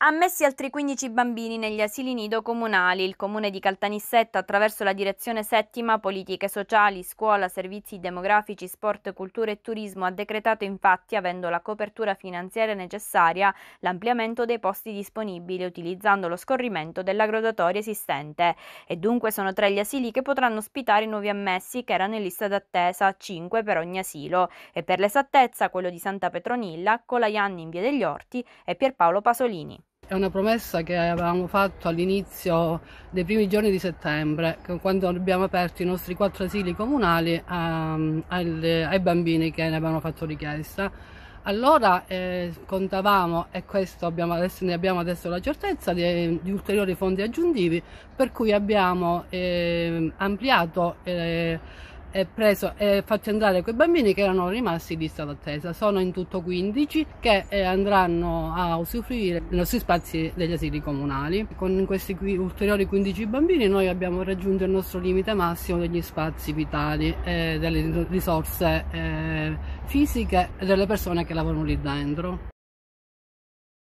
Ammessi altri 15 bambini negli asili nido comunali. Il comune di Caltanissetta, attraverso la direzione settima Politiche sociali, scuola, servizi demografici, sport, cultura e turismo, ha decretato infatti, avendo la copertura finanziaria necessaria, l'ampliamento dei posti disponibili utilizzando lo scorrimento della graduatoria esistente. E dunque sono tre gli asili che potranno ospitare i nuovi ammessi che erano in lista d'attesa, 5 per ogni asilo. E per l'esattezza quello di Santa Petronilla, Colaianni in Via degli Orti e Pierpaolo Pasolini è una promessa che avevamo fatto all'inizio dei primi giorni di settembre, quando abbiamo aperto i nostri quattro asili comunali a, ehm, ai, ai bambini che ne avevano fatto richiesta. Allora eh, contavamo, e questo abbiamo, adesso, ne abbiamo adesso la certezza, di, di ulteriori fondi aggiuntivi, per cui abbiamo eh, ampliato eh, e, preso, e fatto entrare quei bambini che erano rimasti in lista d'attesa. Sono in tutto 15 che eh, andranno a usufruire nei nostri spazi degli asili comunali. Con questi qui, ulteriori 15 bambini noi abbiamo raggiunto il nostro limite massimo degli spazi vitali e eh, delle risorse eh, fisiche delle persone che lavorano lì dentro.